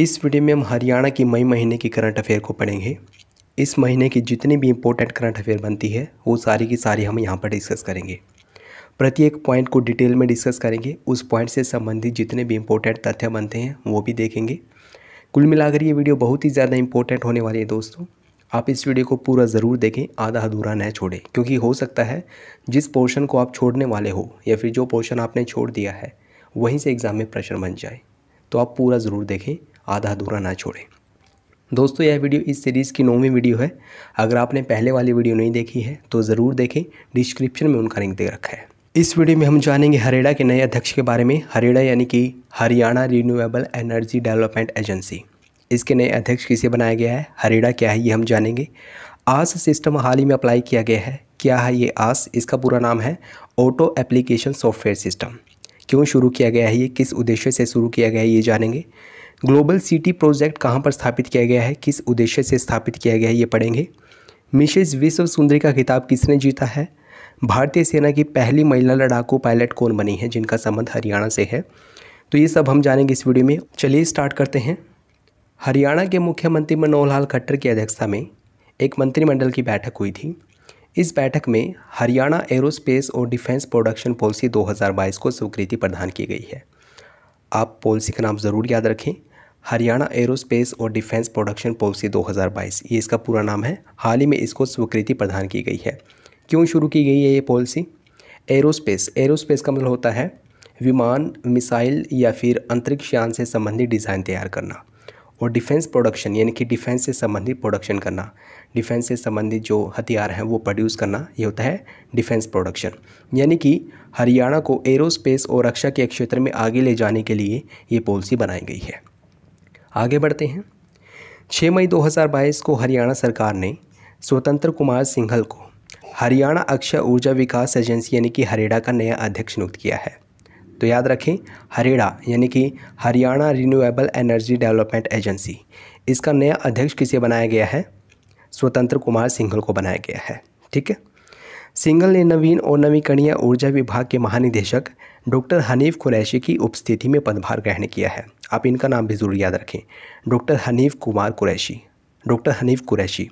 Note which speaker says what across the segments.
Speaker 1: इस वीडियो में हम हरियाणा की मई महीने की करंट अफेयर को पढ़ेंगे इस महीने की जितनी भी इंपॉर्टेंट करंट अफेयर बनती है वो सारी की सारी हम यहाँ पर डिस्कस करेंगे प्रत्येक पॉइंट को डिटेल में डिस्कस करेंगे उस पॉइंट से संबंधित जितने भी इंपॉर्टेंट तथ्य बनते हैं वो भी देखेंगे कुल मिलाकर ये वीडियो बहुत ही ज़्यादा इंपॉर्टेंट होने वाली है दोस्तों आप इस वीडियो को पूरा ज़रूर देखें आधा अधूरा न छोड़ें क्योंकि हो सकता है जिस पोर्शन को आप छोड़ने वाले हो या फिर जो पोर्शन आपने छोड़ दिया है वहीं से एग्ज़ाम में प्रेशर बन जाए तो आप पूरा ज़रूर देखें आधा अधूरा ना छोड़ें दोस्तों यह वीडियो इस सीरीज़ की नौवीं वीडियो है अगर आपने पहले वाली वीडियो नहीं देखी है तो ज़रूर देखें डिस्क्रिप्शन में उनका लिंक दे रखा है इस वीडियो में हम जानेंगे हरेडा के नए अध्यक्ष के बारे में हरेडा यानी कि Haryana renewable energy development agency इसके नए अध्यक्ष किसे बनाया गया है हरेडा क्या है ये हम जानेंगे आस सिस्टम हाल ही में अप्लाई किया गया है क्या है ये आस इसका पूरा नाम है ऑटो एप्लीकेशन सॉफ्टवेयर सिस्टम क्यों शुरू किया गया है ये किस उद्देश्य से शुरू किया गया है ये जानेंगे ग्लोबल सिटी प्रोजेक्ट कहाँ पर स्थापित किया गया है किस उद्देश्य से स्थापित किया गया है ये पढ़ेंगे मिसेज विश्व सुंदरी का खिताब किसने जीता है भारतीय सेना की पहली महिला लड़ाकू पायलट कौन बनी है जिनका संबंध हरियाणा से है तो ये सब हम जानेंगे इस वीडियो में चलिए स्टार्ट करते हैं हरियाणा के मुख्यमंत्री मनोहर लाल खट्टर की अध्यक्षता में एक मंत्रिमंडल की बैठक हुई थी इस बैठक में हरियाणा एरोस्पेस और डिफेंस प्रोडक्शन पॉलिसी 2022 को स्वीकृति प्रदान की गई है आप पॉलिसी का नाम ज़रूर याद रखें हरियाणा एरोस्पेस और डिफेंस प्रोडक्शन पॉलिसी 2022 ये इसका पूरा नाम है हाल ही में इसको स्वीकृति प्रदान की गई है क्यों शुरू की गई है ये पॉलिसी एरोस्पेस एरोस्पेस का मतलब होता है विमान मिसाइल या फिर अंतरिक्ष यान से संबंधित डिज़ाइन तैयार करना और डिफेंस प्रोडक्शन यानी कि डिफेंस से संबंधित प्रोडक्शन करना डिफेंस से संबंधित जो हथियार हैं वो प्रोड्यूस करना ये होता है डिफेंस प्रोडक्शन यानी कि हरियाणा को एरोस्पेस और रक्षा के क्षेत्र में आगे ले जाने के लिए ये पॉलिसी बनाई गई है आगे बढ़ते हैं 6 मई 2022 को हरियाणा सरकार ने स्वतंत्र कुमार सिंघल को हरियाणा अक्षय ऊर्जा विकास एजेंसी यानी कि हरेडा का नया अध्यक्ष नियुक्त किया है तो याद रखें हरेडा यानी कि Haryana renewable energy development agency इसका नया अध्यक्ष किसे बनाया गया है स्वतंत्र कुमार सिंघल को बनाया गया है ठीक है सिंघल ने नवीन और नवीकरणीय ऊर्जा विभाग के महानिदेशक डॉक्टर हनीफ कुरैशी की उपस्थिति में पदभार ग्रहण किया है आप इनका नाम भी ज़रूर याद रखें डॉक्टर हनीफ कुमार कुरैशी डॉक्टर हनीफ कुरैशी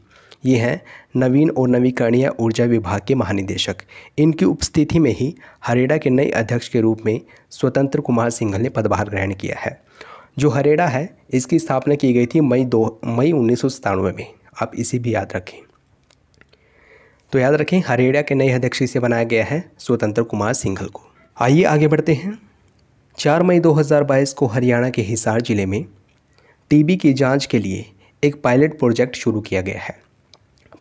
Speaker 1: ये हैं नवीन और नवीकरणीय ऊर्जा विभाग के महानिदेशक इनकी उपस्थिति में ही हरेडा के नए अध्यक्ष के रूप में स्वतंत्र कुमार सिंघल ने पदभार ग्रहण किया है जो हरेडा है इसकी स्थापना की गई थी मई दो मई उन्नीस में आप इसे भी याद रखें तो याद रखें हरेडा के नए अध्यक्ष से बनाया गया है स्वतंत्र कुमार सिंघल को आइए आगे बढ़ते हैं चार मई 2022 को हरियाणा के हिसार जिले में टीबी की जांच के लिए एक पायलट प्रोजेक्ट शुरू किया गया है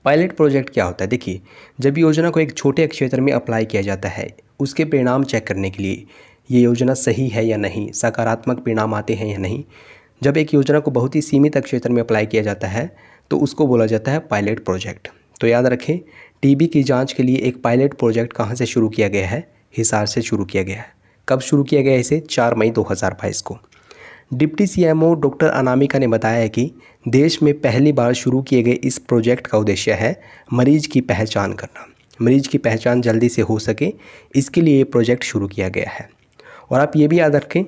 Speaker 1: पायलट प्रोजेक्ट क्या होता है देखिए जब योजना को एक छोटे क्षेत्र में अप्लाई किया जाता है उसके परिणाम चेक करने के लिए ये योजना सही है या नहीं सकारात्मक परिणाम आते हैं या नहीं जब एक योजना को बहुत ही सीमित क्षेत्र में अप्लाई किया जाता है तो उसको बोला जाता है पायलट प्रोजेक्ट तो याद रखें टीबी की जांच के लिए एक पायलट प्रोजेक्ट कहाँ से शुरू किया गया है हिसार से शुरू किया गया है कब शुरू किया गया इसे चार मई दो को डिप्टी सीएमओ डॉक्टर अनामिका ने बताया है कि देश में पहली बार शुरू किए गए इस प्रोजेक्ट का उद्देश्य है मरीज की पहचान करना मरीज की पहचान जल्दी से हो सके इसके लिए ये प्रोजेक्ट शुरू किया गया है और आप ये भी याद रखें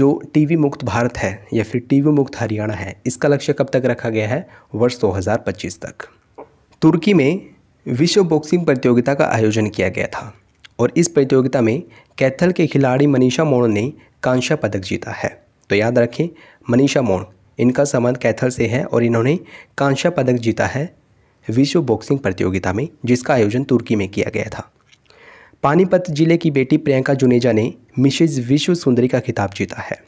Speaker 1: जो टीवी मुक्त भारत है या फिर टीवी मुक्त हरियाणा है इसका लक्ष्य कब तक रखा गया है वर्ष दो तक तुर्की में विश्व बॉक्सिंग प्रतियोगिता का आयोजन किया गया था और इस प्रतियोगिता में कैथल के खिलाड़ी मनीषा मोड़ ने कांस्य पदक जीता है तो याद रखें मनीषा मोड़ इनका संबंध कैथल से है और इन्होंने कांस्य पदक जीता है विश्व बॉक्सिंग प्रतियोगिता में जिसका आयोजन तुर्की में किया गया था पानीपत जिले की बेटी प्रियंका जुनेजा ने मिशिज विश्व सुंदरी का खिताब जीता है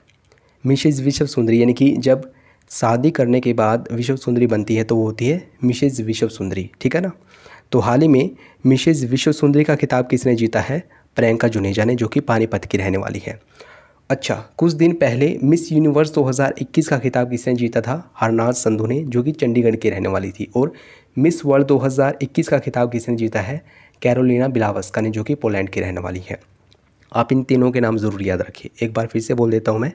Speaker 1: मिशिज विश्व सुंदरी यानी कि जब शादी करने के बाद विश्व सुंदरी बनती है तो वो होती है मिशिज विश्व सुंदरी ठीक है ना तो हाल ही में मिसेज विश्व सुंदरी का खिताब किसने जीता है प्रियंका जुनेजा ने जो कि पानीपत की रहने वाली है अच्छा कुछ दिन पहले मिस यूनिवर्स 2021 का खिताब किसने जीता था हरनाज संधू ने जो कि चंडीगढ़ की रहने वाली थी और मिस वर्ल्ड 2021 का खिताब किसने जीता है कैरोलिना बिलावस्का ने जो कि पोलैंड की रहने वाली है आप इन तीनों के नाम ज़रूर याद रखिए एक बार फिर से बोल देता हूँ मैं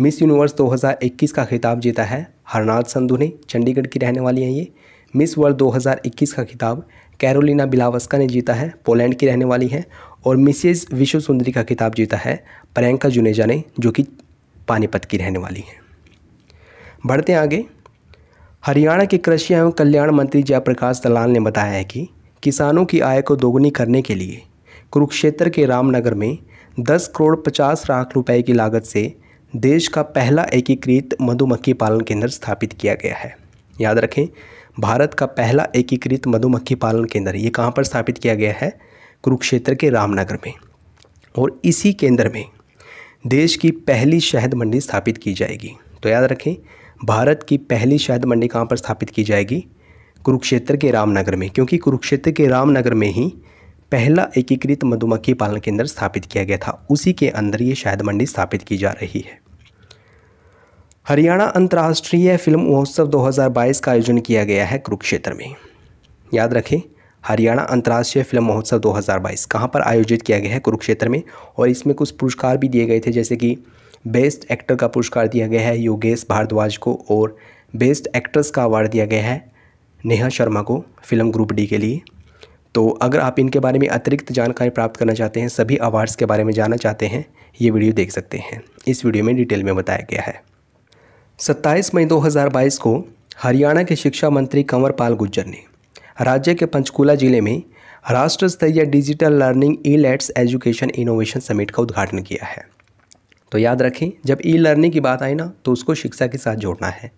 Speaker 1: मिस यूनिवर्स 2021 का खिताब जीता है हरनाज संधू ने चंडीगढ़ की रहने वाली हैं ये मिस वर्ल्ड 2021 का खिताब कैरोलिना बिलावस्का ने जीता है पोलैंड की रहने वाली हैं और मिसेज विश्व सुंदरी का खिताब जीता है प्रियंका जुनेजा ने जो कि पानीपत की रहने वाली हैं बढ़ते आगे हरियाणा के कृषि एवं कल्याण मंत्री जयप्रकाश दलाल ने बताया है कि किसानों की आय को दोगुनी करने के लिए कुरुक्षेत्र के रामनगर में 10 करोड़ 50 लाख रुपए की लागत से देश का पहला एकीकृत मधुमक्खी पालन केंद्र स्थापित किया गया है याद रखें भारत का पहला एकीकृत मधुमक्खी पालन केंद्र ये कहाँ पर स्थापित किया गया है कुरुक्षेत्र के रामनगर में और इसी केंद्र में देश की पहली शहद मंडी स्थापित की जाएगी तो याद रखें भारत की पहली शहद मंडी कहाँ पर स्थापित की जाएगी कुरुक्षेत्र के रामनगर में क्योंकि कुरुक्षेत्र के रामनगर में ही पहला एकीकृत मधुमक्खी पालन केंद्र स्थापित किया गया था उसी के अंदर ये शहद मंडी स्थापित की जा रही है हरियाणा अंतर्राष्ट्रीय फिल्म महोत्सव 2022 का आयोजन किया गया है कुरुक्षेत्र में याद रखें हरियाणा अंतर्राष्ट्रीय फिल्म महोत्सव 2022 कहां पर आयोजित किया गया है कुरुक्षेत्र में और इसमें कुछ पुरस्कार भी दिए गए थे जैसे कि बेस्ट एक्टर का पुरस्कार दिया गया है योगेश भारद्वाज को और बेस्ट एक्ट्रेस का अवार्ड दिया गया है नेहा शर्मा को फिल्म ग्रुप डी के लिए तो अगर आप इनके बारे में अतिरिक्त जानकारी प्राप्त करना चाहते हैं सभी अवार्ड्स के बारे में जानना चाहते हैं ये वीडियो देख सकते हैं इस वीडियो में डिटेल में बताया गया है सत्ताईस मई 2022 को हरियाणा के शिक्षा मंत्री कंवर पाल गुज्जर ने राज्य के पंचकूला जिले में राष्ट्र स्तरीय digital learning e lets education innovation summit का उद्घाटन किया है तो याद रखें जब ई लर्निंग की बात आई ना तो उसको शिक्षा के साथ जोड़ना है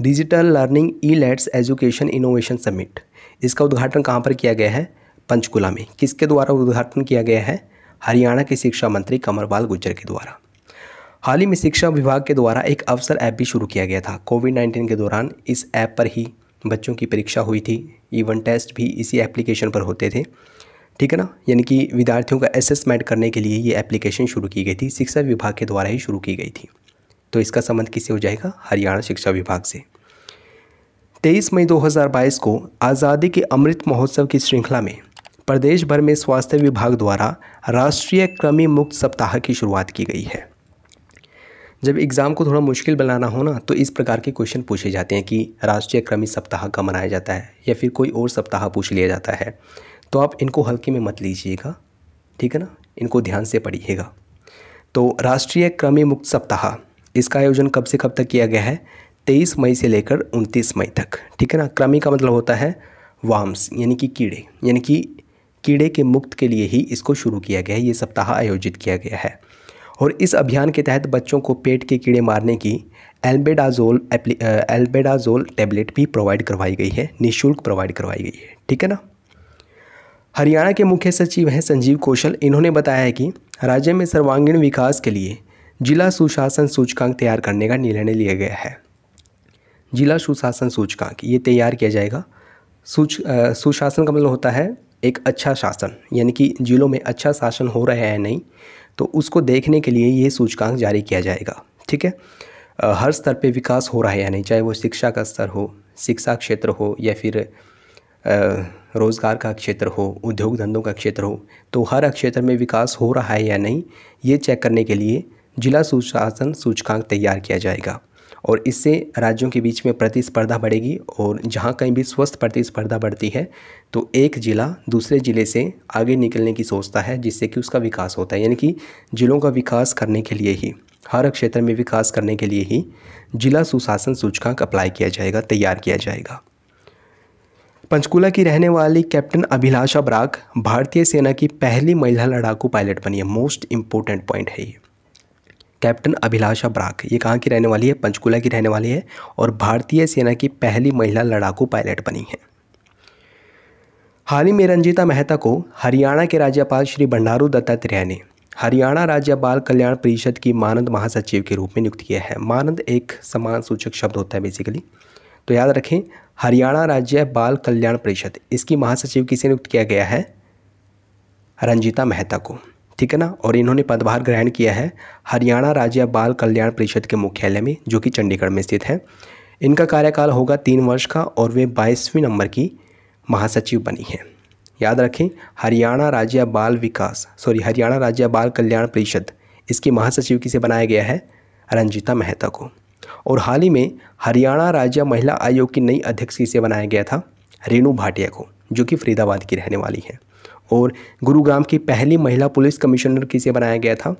Speaker 1: digital learning e lets education innovation summit इसका उद्घाटन कहाँ पर किया गया है पंचकुला में किसके द्वारा उद्घाटन किया गया है हरियाणा के शिक्षा मंत्री कंवर पाल गुज्जर के द्वारा हाल ही में शिक्षा विभाग के द्वारा एक अवसर ऐप भी शुरू किया गया था कोविड नाइन्टीन के दौरान इस ऐप पर ही बच्चों की परीक्षा हुई थी इवन टेस्ट भी इसी एप्लीकेशन पर होते थे ठीक है ना यानी कि विद्यार्थियों का असेसमेंट करने के लिए ये एप्लीकेशन शुरू की गई थी शिक्षा विभाग के द्वारा ही शुरू की गई थी तो इसका संबंध किससे हो जाएगा हरियाणा शिक्षा विभाग से तेईस मई 2022 को आज़ादी के अमृत महोत्सव की श्रृंखला में प्रदेश भर में स्वास्थ्य विभाग द्वारा राष्ट्रीय कृमि मुक्त सप्ताह की शुरुआत की गई है जब एग्ज़ाम को थोड़ा मुश्किल बनाना हो ना तो इस प्रकार के क्वेश्चन पूछे जाते हैं कि राष्ट्रीय कृमि सप्ताह कब मनाया जाता है या फिर कोई और सप्ताह पूछ लिया जाता है तो आप इनको हल्के में मत लीजिएगा ठीक है ना इनको ध्यान से पढ़िएगा तो राष्ट्रीय कृमि मुक्त सप्ताह इसका आयोजन कब से कब तक किया गया है तेईस मई से लेकर उनतीस मई तक ठीक है ना कृमि का मतलब होता है वाम्स यानी कि कीड़े यानी कि कीड़े के मुक्त के लिए ही इसको शुरू किया गया है ये सप्ताह आयोजित किया गया है और इस अभियान के तहत बच्चों को पेट के कीड़े मारने की एल्बेडाजोल एल्बेडाजोल टैबलेट भी प्रोवाइड करवाई गई है निःशुल्क प्रोवाइड करवाई गई है ठीक है ना हरियाणा के मुख्य सचिव हैं संजीव कौशल इन्होंने बताया है कि राज्य में सर्वांगीण विकास के लिए जिला सुशासन सूचकांक तैयार करने का निर्णय लिया गया है जिला सुशासन सूचकांक ये तैयार किया जाएगा सूच सुशासन का मतलब होता है एक अच्छा शासन यानी कि जिलों में अच्छा शासन हो रहा है या नहीं तो उसको देखने के लिए ये सूचकांक जारी किया जाएगा ठीक है हर स्तर पे विकास हो रहा है या नहीं चाहे वो शिक्षा का स्तर हो शिक्षा क्षेत्र हो या फिर रोज़गार का क्षेत्र हो उद्योग धंधों का क्षेत्र हो तो हर क्षेत्र में विकास हो रहा है या नहीं ये चेक करने के लिए जिला सुशासन सूचकांक तैयार किया जाएगा और इससे राज्यों के बीच में प्रतिस्पर्धा बढ़ेगी और जहाँ कहीं भी स्वस्थ प्रतिस्पर्धा बढ़ती है तो एक ज़िला दूसरे ज़िले से आगे निकलने की सोचता है जिससे कि उसका विकास होता है यानी कि ज़िलों का विकास करने के लिए ही हर क्षेत्र में विकास करने के लिए ही जिला सुशासन सूचकांक अप्लाई किया जाएगा तैयार किया जाएगा पंचकूला की रहने वाली कैप्टन अभिलाषा ब्राक भारतीय सेना की पहली महिला लड़ाकू पायलट बनी है मोस्ट इम्पोर्टेंट पॉइंट है ये कैप्टन अभिलाषा ब्राक ये कहाँ की रहने वाली है पंचकुला की रहने वाली है और भारतीय सेना की पहली महिला लड़ाकू पायलट बनी है हाल ही में रंजिता मेहता को हरियाणा के राज्यपाल श्री बंडारू दत्तात्रेय ने हरियाणा राज्य बाल कल्याण परिषद की मानद महासचिव के रूप में नियुक्त किया है मानद एक समान सूचक शब्द होता है बेसिकली तो याद रखें हरियाणा राज्य बाल कल्याण परिषद इसकी महासचिव किसे नियुक्त किया गया है रंजिता मेहता को ठीक है ना और इन्होंने पदभार ग्रहण किया है हरियाणा राज्य बाल कल्याण परिषद के मुख्यालय में जो कि चंडीगढ़ में स्थित है इनका कार्यकाल होगा तीन वर्ष का और वे बाईसवीं नंबर की महासचिव बनी हैं याद रखें हरियाणा राज्य बाल विकास सॉरी हरियाणा राज्य बाल कल्याण परिषद इसकी महासचिव किसे बनाया गया है रंजिता मेहता को और हाल ही में हरियाणा राज्य महिला आयोग की नई अध्यक्ष किसे बनाया गया था रेणु भाटिया को जो कि फरीदाबाद की रहने वाली हैं और गुरुग्राम की पहली महिला पुलिस कमिश्नर किसे बनाया गया था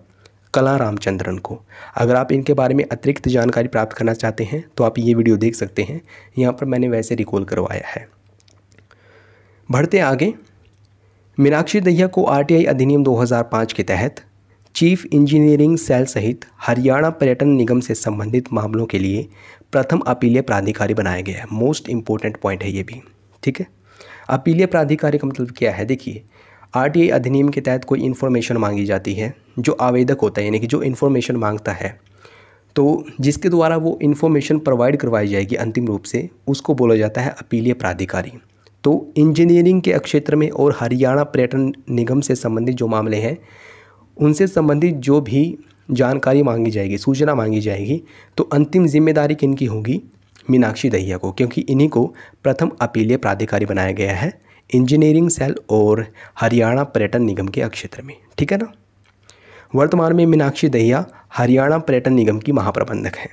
Speaker 1: कला रामचंद्रन को अगर आप इनके बारे में अतिरिक्त जानकारी प्राप्त करना चाहते हैं तो आप ये वीडियो देख सकते हैं यहाँ पर मैंने वैसे रिकॉल करवाया है बढ़ते आगे मीनाक्षी दहिया को आरटीआई अधिनियम 2005 के तहत चीफ इंजीनियरिंग सेल सहित हरियाणा पर्यटन निगम से संबंधित मामलों के लिए प्रथम अपीलीय प्राधिकारी बनाया गया है मोस्ट इम्पोर्टेंट पॉइंट है ये भी ठीक है अपीलीय प्राधिकारी का मतलब क्या है देखिए आर अधिनियम के तहत कोई इन्फॉर्मेशन मांगी जाती है जो आवेदक होता है यानी कि जो इन्फॉर्मेशन मांगता है तो जिसके द्वारा वो इन्फॉर्मेशन प्रोवाइड करवाई जाएगी अंतिम रूप से उसको बोला जाता है अपीलीय प्राधिकारी तो इंजीनियरिंग के क्षेत्र में और हरियाणा पर्यटन निगम से संबंधित जो मामले हैं उनसे संबंधित जो भी जानकारी मांगी जाएगी सूचना मांगी जाएगी तो अंतिम जिम्मेदारी किन की होगी मीनाक्षी दहिया को क्योंकि इन्हीं को प्रथम अपीलीय प्राधिकारी बनाया गया है इंजीनियरिंग सेल और हरियाणा पर्यटन निगम के क्षेत्र में ठीक है ना वर्तमान में मीनाक्षी दहिया हरियाणा पर्यटन निगम की महाप्रबंधक हैं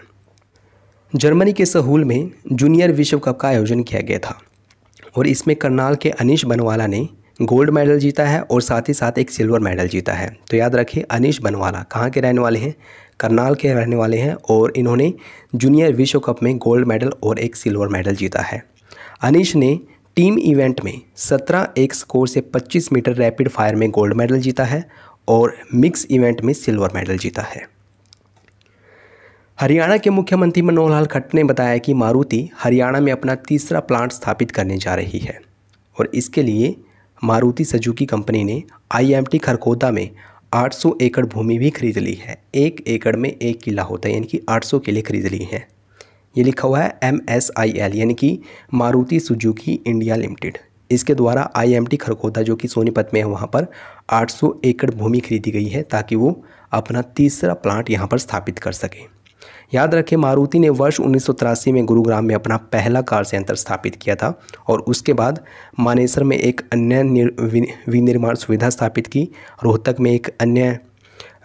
Speaker 1: जर्मनी के सहूल में जूनियर विश्व कप का आयोजन किया गया था और इसमें करनाल के अनिश बनवाला ने गोल्ड मेडल जीता है और साथ ही साथ एक सिल्वर मेडल जीता है तो याद रखिए अनिश बनवाला कहाँ के रहने वाले हैं करनाल के रहने वाले हैं और इन्होंने जूनियर विश्व कप में गोल्ड मेडल और एक सिल्वर मेडल जीता है अनिश ने टीम इवेंट में 17 एक स्कोर से 25 मीटर रैपिड फायर में गोल्ड मेडल जीता है और मिक्स इवेंट में सिल्वर मेडल जीता है हरियाणा के मुख्यमंत्री मनोहर लाल खट्टर ने बताया कि मारुति हरियाणा में अपना तीसरा प्लांट स्थापित करने जा रही है और इसके लिए मारुति सजुकी कंपनी ने आईएमटी खरकोदा में 800 एकड़ भूमि भी खरीद ली है एक एकड़ में एक किला होता है यानी कि 800 किले खरीद ली हैं ये लिखा हुआ है एम एस आई एल यानी कि मारुति सुजुकी इंडिया लिमिटेड इसके द्वारा आई एम टी खरगोदा जो कि सोनीपत में है वहाँ पर 800 एकड़ भूमि खरीदी गई है ताकि वो अपना तीसरा प्लांट यहाँ पर स्थापित कर सकें याद रखें मारुति ने वर्ष उन्नीस में गुरुग्राम में अपना पहला कार सेंटर स्थापित किया था और उसके बाद मानेसर में एक अन्य विनिर्माण सुविधा स्थापित की रोहतक में एक अन्य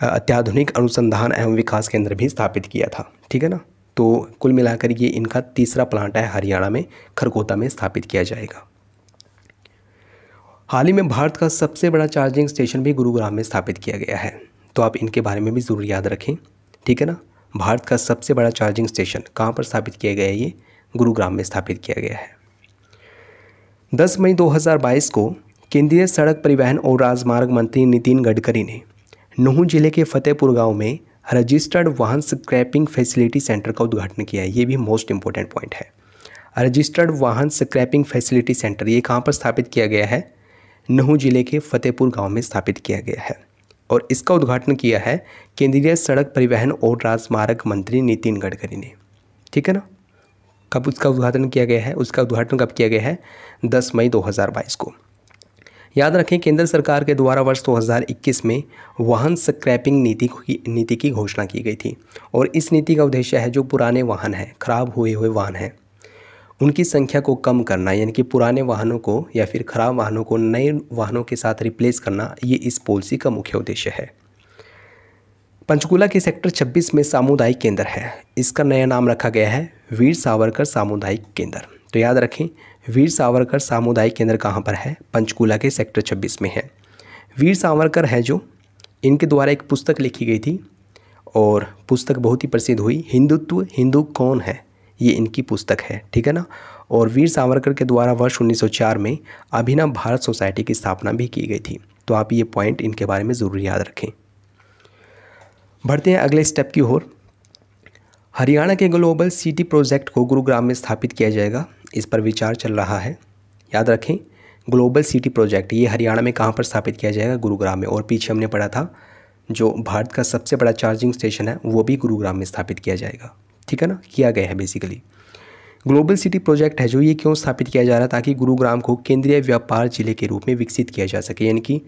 Speaker 1: अत्याधुनिक अनुसंधान एवं विकास केंद्र भी स्थापित किया था ठीक है ना तो कुल मिलाकर ये इनका तीसरा प्लांट है हरियाणा में खरगोता में स्थापित किया जाएगा हाल ही में भारत का सबसे बड़ा चार्जिंग स्टेशन भी गुरुग्राम में स्थापित किया गया है तो आप इनके बारे में भी ज़रूर याद रखें ठीक है ना भारत का सबसे बड़ा चार्जिंग स्टेशन कहाँ पर स्थापित किया गया है ये गुरुग्राम में स्थापित किया गया है 10 मई 2022 को केंद्रीय सड़क परिवहन और राजमार्ग मंत्री नितिन गडकरी ने नूह जिले के फतेहपुर गांव में रजिस्टर्ड वाहन स्क्रैपिंग फैसिलिटी सेंटर का उद्घाटन किया है ये भी मोस्ट इम्पोर्टेंट पॉइंट है रजिस्टर्ड वाहन स्क्रैपिंग फैसिलिटी सेंटर ये कहाँ पर स्थापित किया गया है नहू जिले के फतेहपुर गांव में स्थापित किया गया है और इसका उद्घाटन किया है केंद्रीय सड़क परिवहन और राजमार्ग मंत्री नितिन गडकरी ने ठीक है ना कब उसका उद्घाटन किया गया है उसका उद्घाटन कब किया गया है 10 मई 2022 को याद रखें केंद्र सरकार के द्वारा वर्ष 2021 में वाहन स्क्रैपिंग नीति की नीति की घोषणा की गई थी और इस नीति का उद्देश्य है जो पुराने वाहन हैं खराब हुए हुए वाहन हैं उनकी संख्या को कम करना यानी कि पुराने वाहनों को या फिर खराब वाहनों को नए वाहनों के साथ रिप्लेस करना ये इस पॉलिसी का मुख्य उद्देश्य है पंचकूला के सेक्टर 26 में सामुदायिक केंद्र है इसका नया नाम रखा गया है वीर सावरकर सामुदायिक केंद्र तो याद रखें वीर सावरकर सामुदायिक केंद्र कहाँ पर है पंचकूला के सेक्टर 26 में है वीर सावरकर हैं जो इनके द्वारा एक पुस्तक लिखी गई थी और पुस्तक बहुत ही प्रसिद्ध हुई हिंदुत्व हिंदू कौन है ये इनकी पुस्तक है ठीक है ना और वीर सावरकर के द्वारा वर्ष 1904 में अभिनव भारत सोसाइटी की स्थापना भी की गई थी तो आप ये पॉइंट इनके बारे में ज़रूर याद रखें बढ़ते हैं अगले स्टेप की ओर हरियाणा के ग्लोबल सिटी प्रोजेक्ट को गुरुग्राम में स्थापित किया जाएगा इस पर विचार चल रहा है याद रखें ग्लोबल सिटी प्रोजेक्ट ये हरियाणा में कहाँ पर स्थापित किया जाएगा गुरुग्राम में और पीछे हमने पढ़ा था जो भारत का सबसे बड़ा चार्जिंग स्टेशन है वो भी गुरुग्राम में स्थापित किया जाएगा ठीक है ना किया गया है बेसिकली ग्लोबल सिटी प्रोजेक्ट है जो ये क्यों स्थापित किया जा रहा है ताकि गुरुग्राम को केंद्रीय व्यापार जिले के रूप में विकसित किया जा सके यानी कि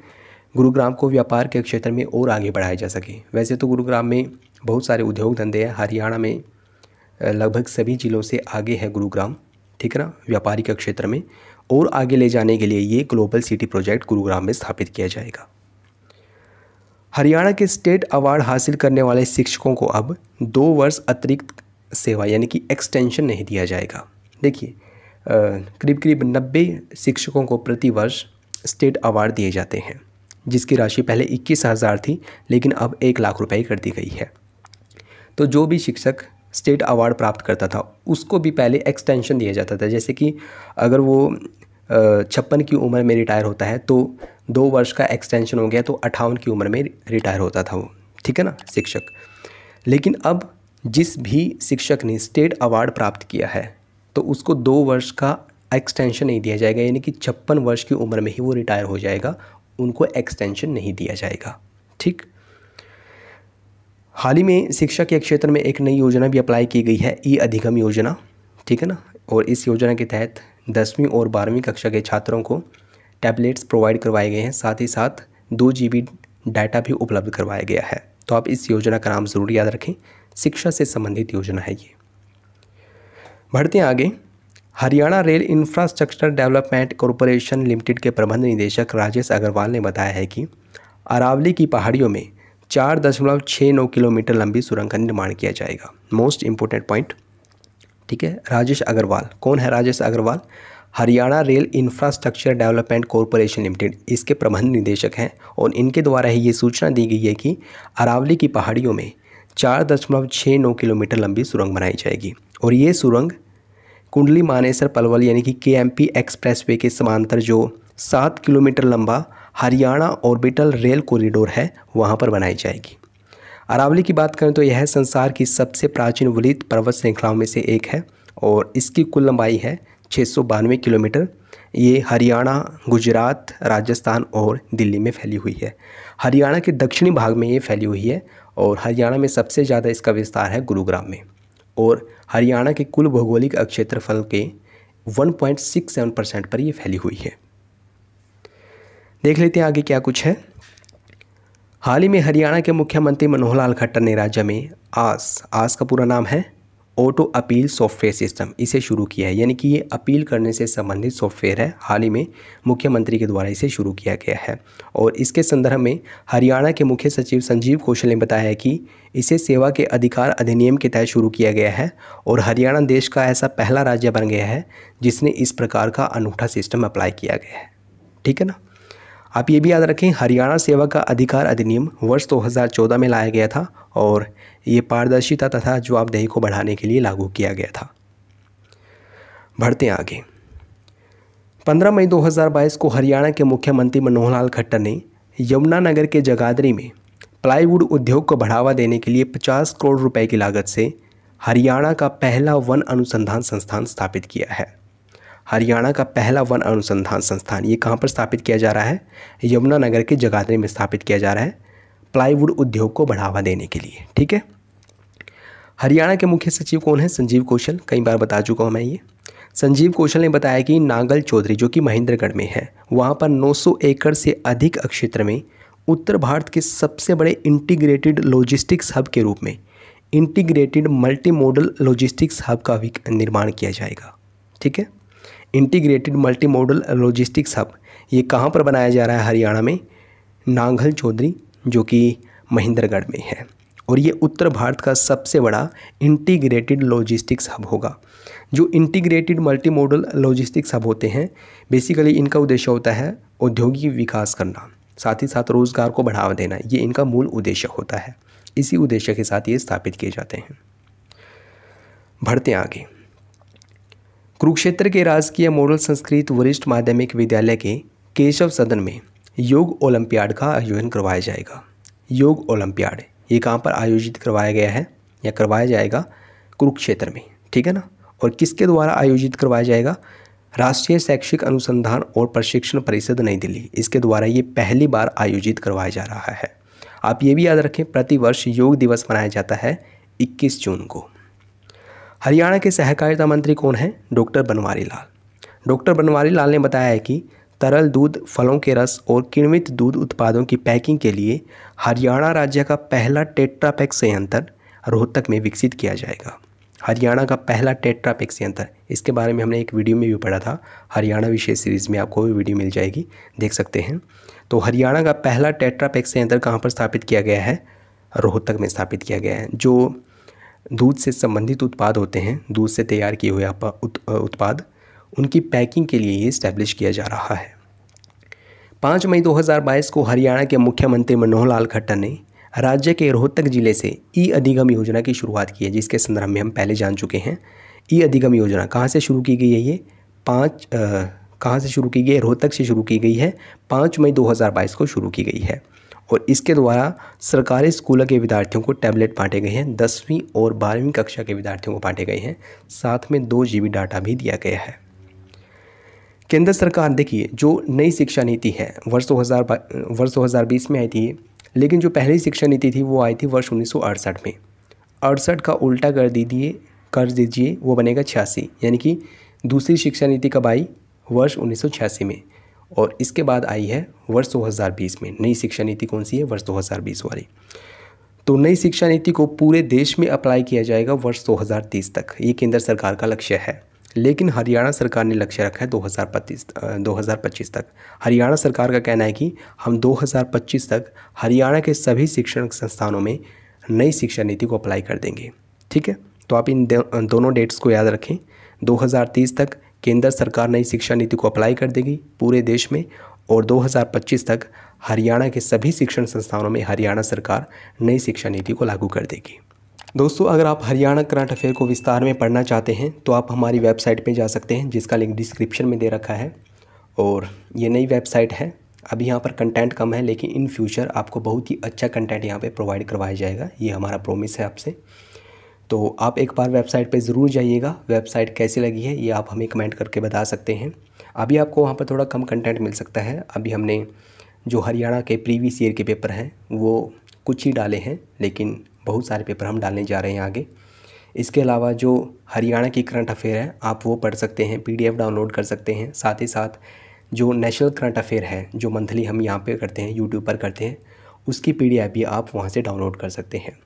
Speaker 1: गुरुग्राम को व्यापार के क्षेत्र में और आगे बढ़ाया जा सके वैसे तो गुरुग्राम में बहुत सारे उद्योग धंधे हैं हरियाणा में लगभग सभी जिलों से आगे है गुरुग्राम ठीक है ना व्यापारी के क्षेत्र में और आगे ले जाने के लिए ये ग्लोबल सिटी प्रोजेक्ट गुरुग्राम में स्थापित किया जाएगा हरियाणा के स्टेट अवार्ड हासिल करने वाले शिक्षकों को अब दो वर्ष अतिरिक्त सेवा यानी कि एक्सटेंशन नहीं दिया जाएगा देखिए करीब करीब नब्बे शिक्षकों को प्रतिवर्ष स्टेट अवार्ड दिए जाते हैं जिसकी राशि पहले इक्कीस हज़ार थी लेकिन अब एक लाख रुपए कर दी गई है तो जो भी शिक्षक स्टेट अवार्ड प्राप्त करता था उसको भी पहले एक्सटेंशन दिया जाता था जैसे कि अगर वो छप्पन की उम्र में रिटायर होता है तो दो वर्ष का एक्सटेंशन हो गया तो अठावन की उम्र में रिटायर होता था वो ठीक है ना शिक्षक लेकिन अब जिस भी शिक्षक ने स्टेट अवार्ड प्राप्त किया है तो उसको दो वर्ष का एक्सटेंशन नहीं दिया जाएगा यानी कि छप्पन वर्ष की उम्र में ही वो रिटायर हो जाएगा उनको एक्सटेंशन नहीं दिया जाएगा ठीक हाल ही में शिक्षा के क्षेत्र में एक नई योजना भी अप्लाई की गई है ई अधिगम योजना ठीक है ना और इस योजना के तहत दसवीं और बारहवीं कक्षा के छात्रों को टैबलेट्स प्रोवाइड करवाए गए हैं साथ ही साथ दो जी डाटा भी उपलब्ध करवाया गया है तो आप इस योजना का नाम ज़रूर याद रखें शिक्षा से संबंधित योजना है ये बढ़ते हैं आगे Haryana rail infrastructure development corporation limited के प्रबंध निदेशक राजेश अग्रवाल ने बताया है कि अरावली की पहाड़ियों में चार दशमलव छः नौ किलोमीटर लंबी सुरंग का निर्माण किया जाएगा मोस्ट इम्पोर्टेंट पॉइंट ठीक है राजेश अग्रवाल कौन है Rajesh Agarwal Haryana rail infrastructure development corporation limited इसके प्रबंध निदेशक हैं और इनके द्वारा ही ये सूचना दी गई है कि अरावली की पहाड़ियों में चार दशमलव छः नौ किलोमीटर लंबी सुरंग बनाई जाएगी और ये सुरंग कुंडली मानेसर पलवल यानी कि के एम पी एक्सप्रेसवे के समांतर जो सात किलोमीटर लंबा हरियाणा ऑर्बिटल रेल कॉरिडोर है वहाँ पर बनाई जाएगी अरावली की बात करें तो यह संसार की सबसे प्राचीन वलित पर्वत श्रृंखलाओं में से एक है और इसकी कुल लंबाई है छः किलोमीटर ये हरियाणा गुजरात राजस्थान और दिल्ली में फैली हुई है हरियाणा के दक्षिणी भाग में ये फैली हुई है और हरियाणा में सबसे ज़्यादा इसका विस्तार है गुरुग्राम में और हरियाणा के कुल भौगोलिक क्षेत्रफल के 1.67 परसेंट पर ये फैली हुई है देख लेते हैं आगे क्या कुछ है हाल ही में हरियाणा के मुख्यमंत्री मनोहर लाल खट्टर ने राज्य में आस आस का पूरा नाम है ऑटो अपील सॉफ्टवेयर सिस्टम इसे शुरू किया है यानी कि ये अपील करने से संबंधित सॉफ्टवेयर है हाल ही में मुख्यमंत्री के द्वारा इसे शुरू किया गया है और इसके संदर्भ में हरियाणा के मुख्य सचिव संजीव कौशल ने बताया कि इसे सेवा के अधिकार अधिनियम के तहत शुरू किया गया है और हरियाणा देश का ऐसा पहला राज्य बन गया है जिसने इस प्रकार का अनूठा सिस्टम अप्लाई किया गया है ठीक है ना आप ये भी याद रखें हरियाणा सेवा का अधिकार अधिनियम वर्ष 2014 में लाया गया था और ये पारदर्शिता तथा जवाबदेही को बढ़ाने के लिए लागू किया गया था बढ़ते आगे 15 मई 2022 को हरियाणा के मुख्यमंत्री मनोहर लाल खट्टर ने यमुनानगर के जगाधरी में प्लाईवुड उद्योग को बढ़ावा देने के लिए 50 करोड़ रुपए की लागत से हरियाणा का पहला वन अनुसंधान संस्थान स्थापित किया है हरियाणा का पहला वन अनुसंधान संस्थान ये कहाँ पर स्थापित किया जा रहा है यमुनानगर के जगाधरी में स्थापित किया जा रहा है प्लाईवुड उद्योग को बढ़ावा देने के लिए ठीक है हरियाणा के मुख्य सचिव कौन है संजीव कौशल कई बार बता चुका हूँ मैं ये संजीव कौशल ने बताया कि नागल चौधरी जो कि महेंद्रगढ़ में है वहाँ पर 900 एकड़ से अधिक क्षेत्र में उत्तर भारत के सबसे बड़े इंटीग्रेटेड लॉजिस्टिक्स हब के रूप में integrated multi modal logistics hub का भी निर्माण किया जाएगा ठीक है integrated multi modal logistics hub ये कहाँ पर बनाया जा रहा है हरियाणा में नांगल चौधरी जो कि महेंद्रगढ़ में है और ये उत्तर भारत का सबसे बड़ा इंटीग्रेटेड लॉजिस्टिक्स हब होगा जो integrated multi modal logistics hub होते हैं बेसिकली इनका उद्देश्य होता है औद्योगिक विकास करना साथ ही साथ रोज़गार को बढ़ावा देना ये इनका मूल उद्देश्य होता है इसी उद्देश्य के साथ ये स्थापित किए जाते हैं बढ़ते आगे कुरुक्षेत्र के राजकीय मॉडल संस्कृत वरिष्ठ माध्यमिक विद्यालय के केशव सदन में योग ओलंपियाड का आयोजन करवाया जाएगा योग ओलंपियाड ये कहाँ पर आयोजित करवाया गया है या करवाया जाएगा कुरुक्षेत्र में ठीक है ना और किसके द्वारा आयोजित करवाया जाएगा राष्ट्रीय शैक्षिक अनुसंधान और प्रशिक्षण परिषद नई दिल्ली इसके द्वारा ये पहली बार आयोजित करवाया जा रहा है आप ये भी याद रखें प्रतिवर्ष योग दिवस मनाया जाता है 21 जून को हरियाणा के सहकारिता मंत्री कौन हैं डॉक्टर बनवारी लाल डॉक्टर बनवारी लाल ने बताया है कि तरल दूध फलों के रस और किण्वित दूध उत्पादों की पैकिंग के लिए हरियाणा राज्य का पहला टेट्रापैक संयंत्र रोहतक में विकसित किया जाएगा हरियाणा का पहला टेट्रापैक संयंत्र इसके बारे में हमने एक वीडियो में भी पढ़ा था हरियाणा विशेष सीरीज़ में आपको भी वीडियो मिल जाएगी देख सकते हैं तो हरियाणा का पहला टेट्रापैक संयंत्र कहाँ पर स्थापित किया गया है रोहतक में स्थापित किया गया है जो दूध से संबंधित उत्पाद होते हैं दूध से तैयार किए हुए उत, उत्पाद उनकी पैकिंग के लिए ये इस्टेब्लिश किया जा रहा है पाँच मई 2022 को हरियाणा के मुख्यमंत्री मनोहर लाल खट्टर ने राज्य के रोहतक जिले से ई अधिगम योजना की शुरुआत की है जिसके संदर्भ में हम पहले जान चुके हैं ई अधिगम योजना कहाँ से शुरू की गई है ये पाँच कहाँ से शुरू की गई है रोहतक से शुरू की गई है पाँच मई 2022 को शुरू की गई है और इसके द्वारा सरकारी स्कूलों के विद्यार्थियों को टैबलेट बांटे गए हैं दसवीं और बारहवीं कक्षा के विद्यार्थियों को बांटे गए हैं साथ में दो जी डाटा भी दिया गया है केंद्र सरकार देखिए जो नई शिक्षा नीति है वर्ष दो हज़ार वर्ष दो हज़ार बीस में आई थी लेकिन जो पहली शिक्षा नीति थी वो आई थी वर्ष उन्नीस में अड़सठ का उल्टा कर दीजिए कर दीजिए वो बनेगा छियासी यानी कि दूसरी शिक्षा नीति कब आई वर्ष उन्नीस में और इसके बाद आई है वर्ष 2020 में नई शिक्षा नीति कौन सी है वर्ष 2020 वाली तो नई शिक्षा नीति को पूरे देश में अप्लाई किया जाएगा वर्ष 2030 तक ये केंद्र सरकार का लक्ष्य है लेकिन हरियाणा सरकार ने लक्ष्य रखा है 2025 2025 तक हरियाणा सरकार का कहना है कि हम 2025 तक हरियाणा के सभी शिक्षण संस्थानों में नई शिक्षा नीति को अप्लाई कर देंगे ठीक है तो आप इन दोनों डेट्स को याद रखें 2030 तक केंद्र सरकार नई शिक्षा नीति को अप्लाई कर देगी पूरे देश में और 2025 तक हरियाणा के सभी शिक्षण संस्थानों में हरियाणा सरकार नई शिक्षा नीति को लागू कर देगी दोस्तों अगर आप हरियाणा करंट अफेयर को विस्तार में पढ़ना चाहते हैं तो आप हमारी वेबसाइट पर जा सकते हैं जिसका लिंक डिस्क्रिप्शन में दे रखा है और ये नई वेबसाइट है अभी यहाँ पर कंटेंट कम है लेकिन इन फ्यूचर आपको बहुत ही अच्छा कंटेंट यहाँ पे प्रोवाइड करवाया जाएगा ये हमारा प्रोमिस है आपसे तो आप एक बार वेबसाइट पर ज़रूर जाइएगा वेबसाइट कैसी लगी है ये आप हमें कमेंट करके बता सकते हैं अभी आपको वहाँ पर थोड़ा कम कंटेंट मिल सकता है अभी हमने जो हरियाणा के प्रीवियस ईयर के पेपर हैं वो कुछ ही डाले हैं लेकिन बहुत सारे पेपर हम डालने जा रहे हैं आगे इसके अलावा जो हरियाणा की करंट अफेयर है आप वो पढ़ सकते हैं पीडीएफ डाउनलोड कर सकते हैं साथ ही साथ जो नेशनल करंट अफेयर है जो मंथली हम यहाँ पे करते हैं यूट्यूब पर करते हैं उसकी पीडीएफ भी आप वहाँ से डाउनलोड कर सकते हैं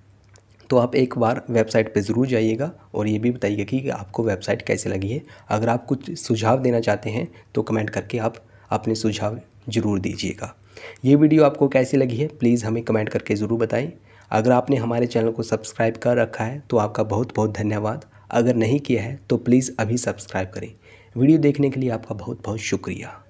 Speaker 1: तो आप एक बार वेबसाइट पर ज़रूर जाइएगा और ये भी बताइएगा कि आपको वेबसाइट कैसे लगी है अगर आप कुछ सुझाव देना चाहते हैं तो कमेंट करके आप अपने सुझाव ज़रूर दीजिएगा ये वीडियो आपको कैसी लगी है प्लीज़ हमें कमेंट करके ज़रूर बताएं अगर आपने हमारे चैनल को सब्सक्राइब कर रखा है तो आपका बहुत बहुत धन्यवाद अगर नहीं किया है तो प्लीज़ अभी सब्सक्राइब करें वीडियो देखने के लिए आपका बहुत बहुत शुक्रिया